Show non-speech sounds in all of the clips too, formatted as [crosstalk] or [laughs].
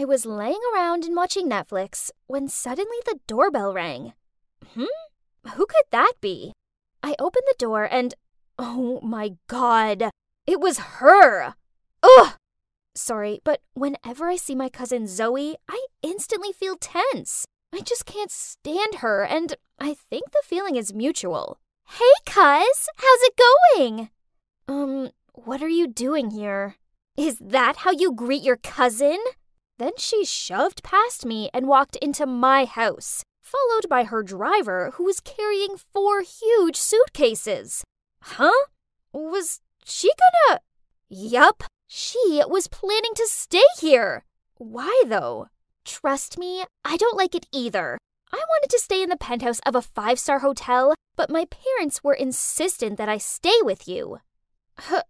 I was laying around and watching Netflix when suddenly the doorbell rang. Hmm? Who could that be? I opened the door and. Oh my god! It was her! Ugh! Sorry, but whenever I see my cousin Zoe, I instantly feel tense. I just can't stand her, and I think the feeling is mutual. Hey, cuz! How's it going? Um, what are you doing here? Is that how you greet your cousin? Then she shoved past me and walked into my house, followed by her driver, who was carrying four huge suitcases. Huh? Was she gonna. Yup, she was planning to stay here. Why though? Trust me, I don't like it either. I wanted to stay in the penthouse of a five star hotel, but my parents were insistent that I stay with you. H-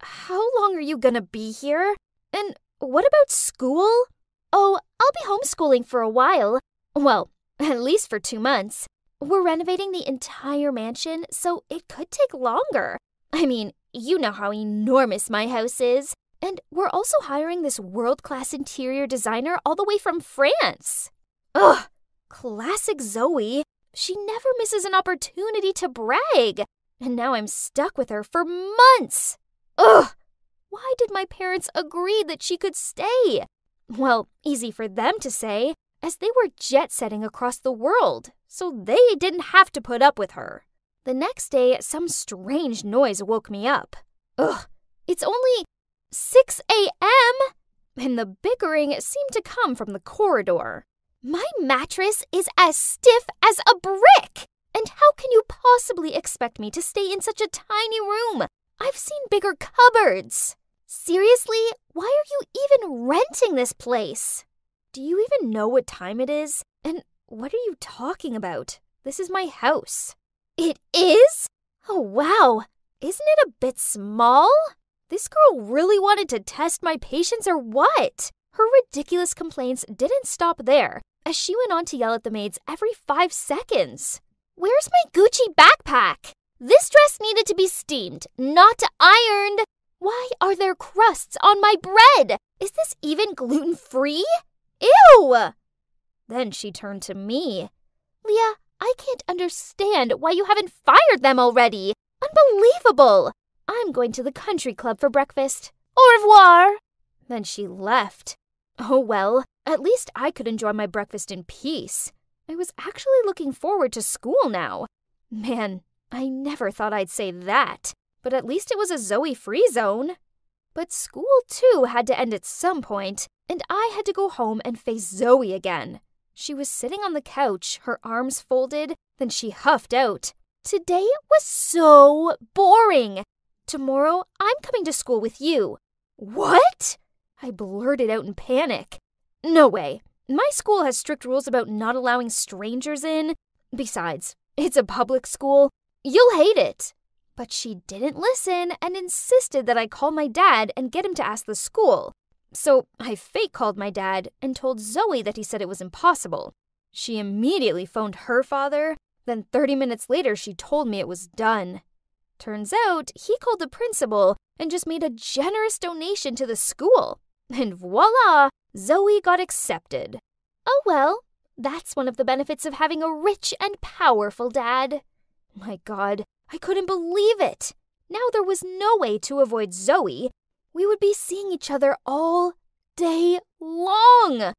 how long are you gonna be here? And what about school? Oh, I'll be homeschooling for a while. Well, [laughs] at least for two months. We're renovating the entire mansion, so it could take longer. I mean, you know how enormous my house is. And we're also hiring this world class interior designer all the way from France. Ugh, classic Zoe. She never misses an opportunity to brag. And now I'm stuck with her for months. Ugh. Why did my parents agree that she could stay? Well, easy for them to say, as they were jet setting across the world, so they didn't have to put up with her. The next day, some strange noise woke me up. Ugh, it's only 6 a.m.! And the bickering seemed to come from the corridor. My mattress is as stiff as a brick! And how can you possibly expect me to stay in such a tiny room? I've seen bigger cupboards. Seriously, why are you even renting this place? Do you even know what time it is? And what are you talking about? This is my house. It is? Oh, wow. Isn't it a bit small? This girl really wanted to test my patience or what? Her ridiculous complaints didn't stop there, as she went on to yell at the maids every five seconds. Where's my Gucci backpack? This dress needed to be steamed, not ironed. Why are there crusts on my bread? Is this even gluten free? Ew! Then she turned to me. Leah, I can't understand why you haven't fired them already. Unbelievable! I'm going to the country club for breakfast. Au revoir! Then she left. Oh well, at least I could enjoy my breakfast in peace. I was actually looking forward to school now. Man, I never thought I'd say that, but at least it was a Zoe free zone. But school, too, had to end at some point, and I had to go home and face Zoe again. She was sitting on the couch, her arms folded, then she huffed out. Today it was so boring. Tomorrow I'm coming to school with you. What? I blurted out in panic. No way. My school has strict rules about not allowing strangers in. Besides, it's a public school. You'll hate it. But she didn't listen and insisted that I call my dad and get him to ask the school. So I fake called my dad and told Zoe that he said it was impossible. She immediately phoned her father, then 30 minutes later, she told me it was done. Turns out, he called the principal and just made a generous donation to the school. And voila, Zoe got accepted. Oh well, that's one of the benefits of having a rich and powerful dad. My God, I couldn't believe it! Now there was no way to avoid Zoe. We would be seeing each other all day long.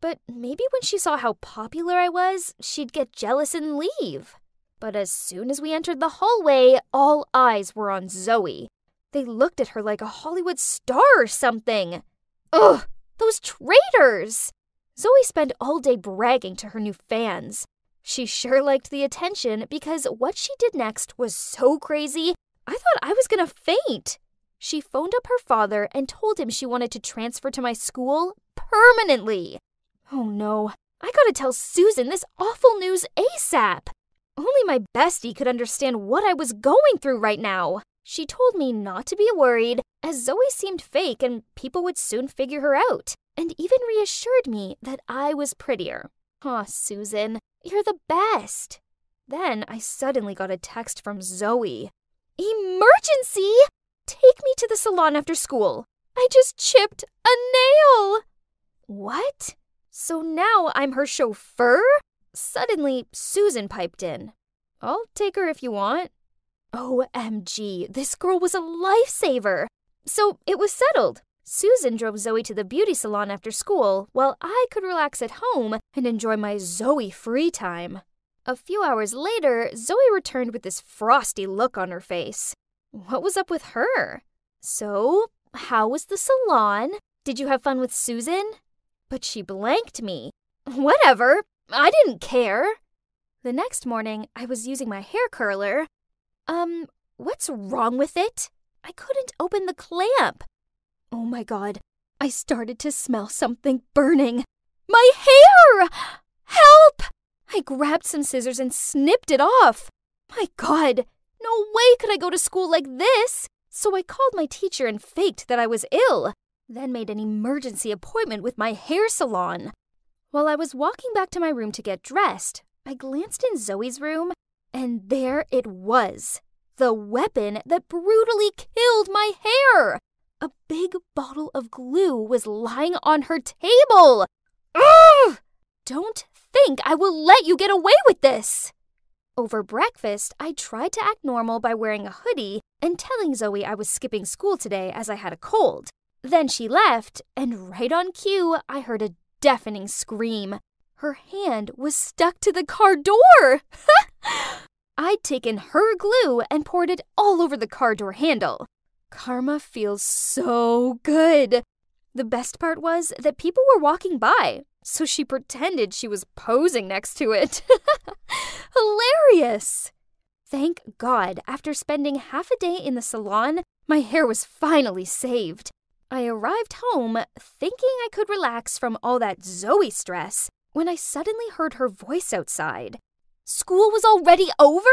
But maybe when she saw how popular I was, she'd get jealous and leave. But as soon as we entered the hallway, all eyes were on Zoe. They looked at her like a Hollywood star or something. Ugh, those traitors! Zoe spent all day bragging to her new fans. She sure liked the attention because what she did next was so crazy, I thought I was gonna faint. She phoned up her father and told him she wanted to transfer to my school permanently. Oh no, I gotta tell Susan this awful news ASAP. Only my bestie could understand what I was going through right now. She told me not to be worried, as Zoe seemed fake and people would soon figure her out, and even reassured me that I was prettier. Ah, oh, Susan, you're the best. Then I suddenly got a text from Zoe. Emergency! Take me to the salon after school. I just chipped a nail. What? So now I'm her chauffeur? Suddenly, Susan piped in. I'll take her if you want. OMG, this girl was a lifesaver. So it was settled. Susan drove Zoe to the beauty salon after school while I could relax at home and enjoy my Zoe free time. A few hours later, Zoe returned with this frosty look on her face. What was up with her? So, how was the salon? Did you have fun with Susan? But she blanked me. Whatever, I didn't care. The next morning, I was using my hair curler. Um, what's wrong with it? I couldn't open the clamp. Oh my god, I started to smell something burning. My hair! Help! I grabbed some scissors and snipped it off. My God, no way could I go to school like this! So I called my teacher and faked that I was ill, then made an emergency appointment with my hair salon. While I was walking back to my room to get dressed, I glanced in Zoe's room, and there it was the weapon that brutally killed my hair! A big bottle of glue was lying on her table! Ugh! Don't think I will let you get away with this! Over breakfast, I tried to act normal by wearing a hoodie and telling Zoe I was skipping school today as I had a cold. Then she left, and right on cue, I heard a deafening scream. Her hand was stuck to the car door! [laughs] I'd taken her glue and poured it all over the car door handle. Karma feels so good. The best part was that people were walking by, so she pretended she was posing next to it. [laughs] Hilarious! Thank God, after spending half a day in the salon, my hair was finally saved. I arrived home thinking I could relax from all that Zoe stress when I suddenly heard her voice outside. School was already over?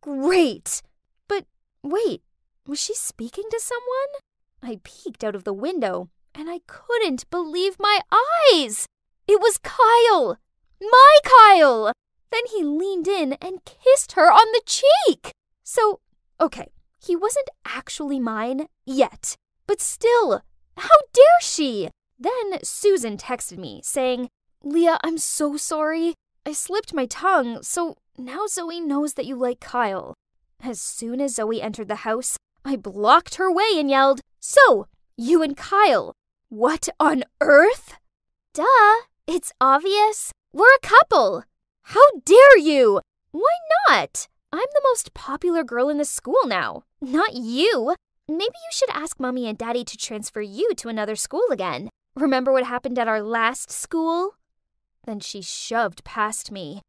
Great! But wait, was she speaking to someone? I peeked out of the window and I couldn't believe my eyes. It was Kyle! My Kyle! Then he leaned in and kissed her on the cheek! So, okay, he wasn't actually mine yet, but still, how dare she? Then Susan texted me saying, Leah, I'm so sorry. I slipped my tongue, so now Zoe knows that you like Kyle. As soon as Zoe entered the house, I blocked her way and yelled, So, you and Kyle, what on earth? Duh, it's obvious. We're a couple. How dare you? Why not? I'm the most popular girl in the school now, not you. Maybe you should ask mommy and daddy to transfer you to another school again. Remember what happened at our last school? Then she shoved past me.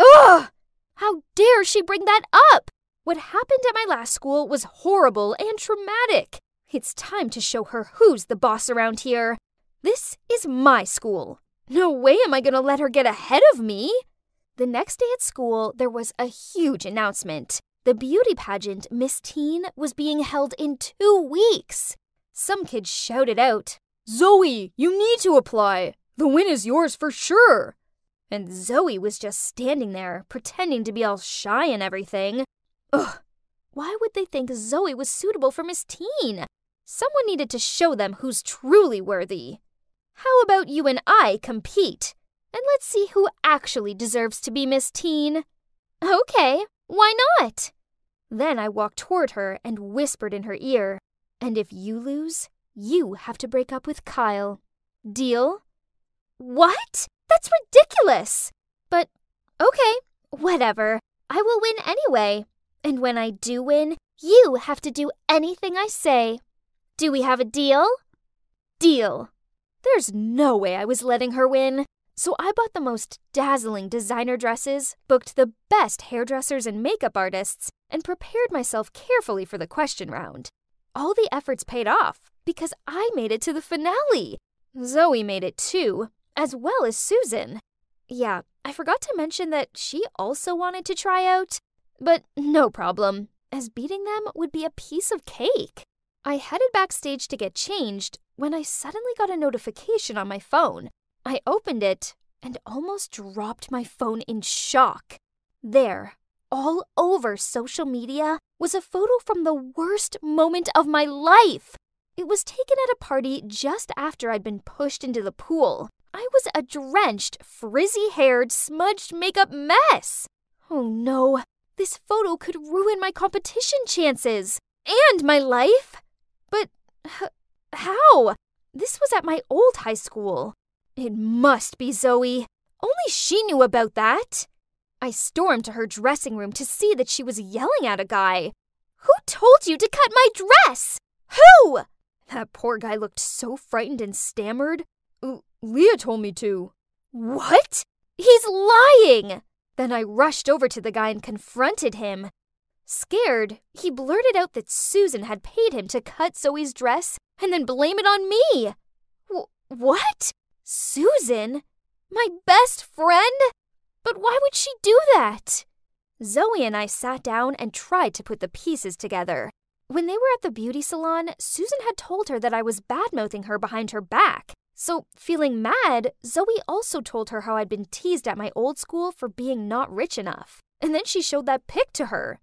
Ugh! How dare she bring that up? What happened at my last school was horrible and traumatic. It's time to show her who's the boss around here. This is my school. No way am I going to let her get ahead of me. The next day at school, there was a huge announcement. The beauty pageant Miss Teen was being held in two weeks. Some kids shouted out, Zoe, you need to apply. The win is yours for sure. And Zoe was just standing there, pretending to be all shy and everything. Ugh, why would they think Zoe was suitable for Miss Teen? Someone needed to show them who's truly worthy. How about you and I compete? And let's see who actually deserves to be Miss Teen. Okay, why not? Then I walked toward her and whispered in her ear, And if you lose, you have to break up with Kyle. Deal? What? That's ridiculous! But okay, whatever. I will win anyway. And when I do win, you have to do anything I say. Do we have a deal? Deal. There's no way I was letting her win. So I bought the most dazzling designer dresses, booked the best hairdressers and makeup artists, and prepared myself carefully for the question round. All the efforts paid off because I made it to the finale. Zoe made it too, as well as Susan. Yeah, I forgot to mention that she also wanted to try out, but no problem, as beating them would be a piece of cake. I headed backstage to get changed when I suddenly got a notification on my phone. I opened it and almost dropped my phone in shock. There, all over social media, was a photo from the worst moment of my life. It was taken at a party just after I'd been pushed into the pool. I was a drenched, frizzy haired, smudged makeup mess. Oh no, this photo could ruin my competition chances and my life. H- how? This was at my old high school. It must be Zoe. Only she knew about that. I stormed to her dressing room to see that she was yelling at a guy. Who told you to cut my dress? Who? That poor guy looked so frightened and stammered. Leah told me to. What? He's lying! Then I rushed over to the guy and confronted him. Scared, he blurted out that Susan had paid him to cut Zoe's dress and then blame it on me. W- what? Susan? My best friend? But why would she do that? Zoe and I sat down and tried to put the pieces together. When they were at the beauty salon, Susan had told her that I was bad mouthing her behind her back. So, feeling mad, Zoe also told her how I'd been teased at my old school for being not rich enough. And then she showed that pic to her.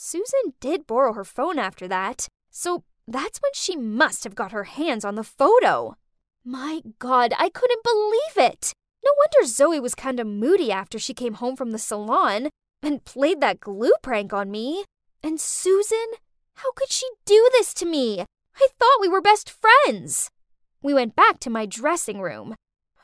Susan did borrow her phone after that, so that's when she must have got her hands on the photo. My God, I couldn't believe it! No wonder Zoe was kinda moody after she came home from the salon and played that glue prank on me. And Susan? How could she do this to me? I thought we were best friends. We went back to my dressing room.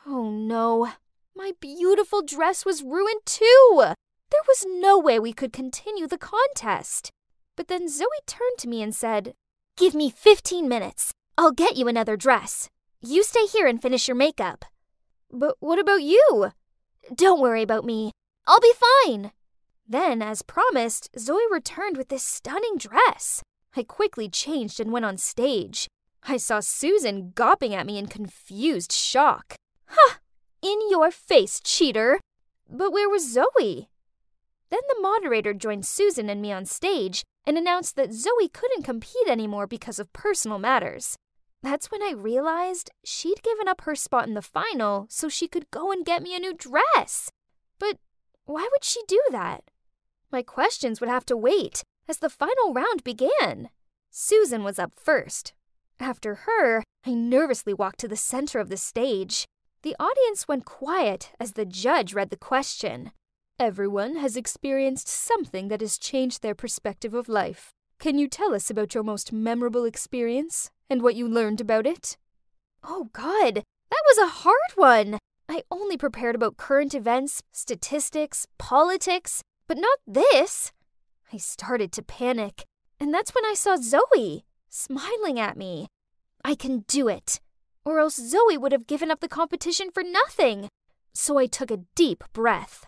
Oh no, my beautiful dress was ruined too! There was no way we could continue the contest. But then Zoe turned to me and said, Give me 15 minutes. I'll get you another dress. You stay here and finish your makeup. But what about you? Don't worry about me. I'll be fine. Then, as promised, Zoe returned with this stunning dress. I quickly changed and went on stage. I saw Susan gawping at me in confused shock. Ha! Huh, in your face, cheater! But where was Zoe? Then the moderator joined Susan and me on stage and announced that Zoe couldn't compete anymore because of personal matters. That's when I realized she'd given up her spot in the final so she could go and get me a new dress. But why would she do that? My questions would have to wait as the final round began. Susan was up first. After her, I nervously walked to the center of the stage. The audience went quiet as the judge read the question. Everyone has experienced something that has changed their perspective of life. Can you tell us about your most memorable experience and what you learned about it? Oh, God, that was a hard one. I only prepared about current events, statistics, politics, but not this. I started to panic, and that's when I saw Zoe smiling at me. I can do it, or else Zoe would have given up the competition for nothing. So I took a deep breath.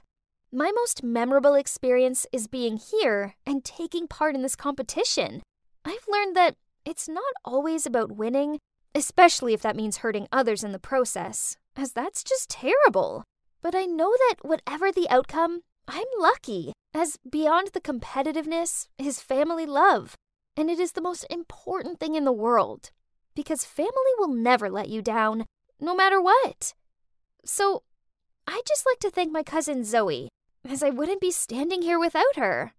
My most memorable experience is being here and taking part in this competition. I've learned that it's not always about winning, especially if that means hurting others in the process, as that's just terrible. But I know that whatever the outcome, I'm lucky, as beyond the competitiveness is family love, and it is the most important thing in the world, because family will never let you down, no matter what. So, I'd just like to thank my cousin Zoe as I wouldn't be standing here without her.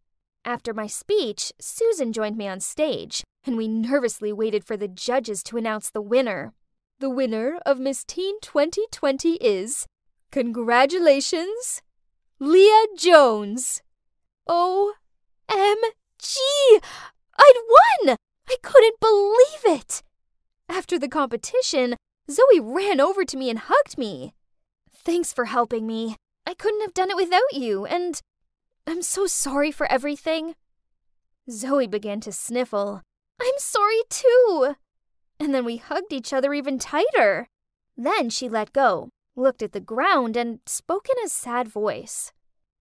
After my speech, Susan joined me on stage, and we nervously waited for the judges to announce the winner. The winner of Miss Teen 2020 is. Congratulations, Leah Jones! O-M-G! I'd won! I couldn't believe it! After the competition, Zoe ran over to me and hugged me. Thanks for helping me couldn't have done it without you, and I'm so sorry for everything. Zoe began to sniffle. I'm sorry too. And then we hugged each other even tighter. Then she let go, looked at the ground, and spoke in a sad voice.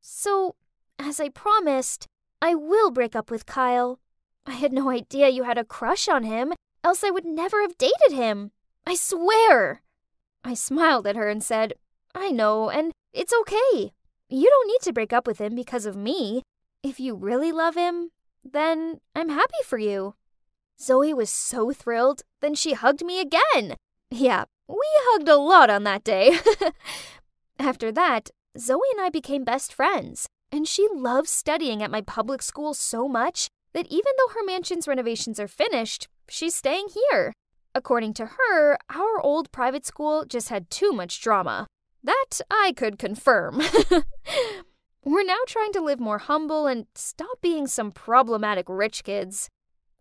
So, as I promised, I will break up with Kyle. I had no idea you had a crush on him, else I would never have dated him. I swear. I smiled at her and said, I know, and it's okay. You don't need to break up with him because of me. If you really love him, then I'm happy for you. Zoe was so thrilled, then she hugged me again. Yeah, we hugged a lot on that day. [laughs] After that, Zoe and I became best friends, and she loves studying at my public school so much that even though her mansion's renovations are finished, she's staying here. According to her, our old private school just had too much drama. That I could confirm. [laughs] We're now trying to live more humble and stop being some problematic rich kids.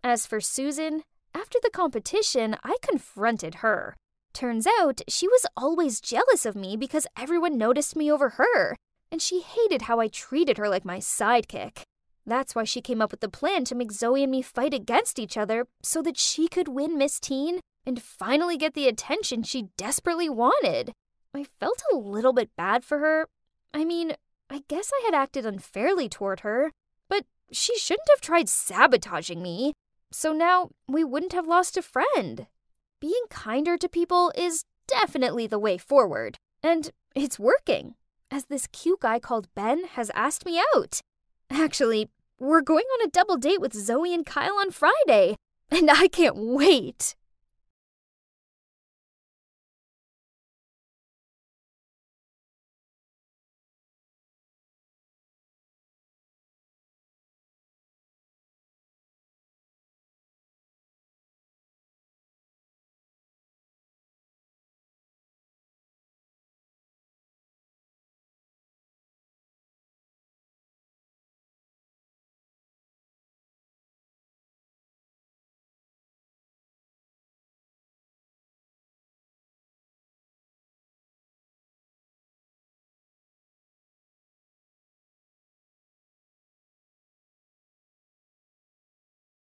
As for Susan, after the competition, I confronted her. Turns out, she was always jealous of me because everyone noticed me over her, and she hated how I treated her like my sidekick. That's why she came up with the plan to make Zoe and me fight against each other so that she could win Miss Teen and finally get the attention she desperately wanted. I felt a little bit bad for her. I mean, I guess I had acted unfairly toward her, but she shouldn't have tried sabotaging me. So now we wouldn't have lost a friend. Being kinder to people is definitely the way forward, and it's working, as this cute guy called Ben has asked me out. Actually, we're going on a double date with Zoe and Kyle on Friday, and I can't wait.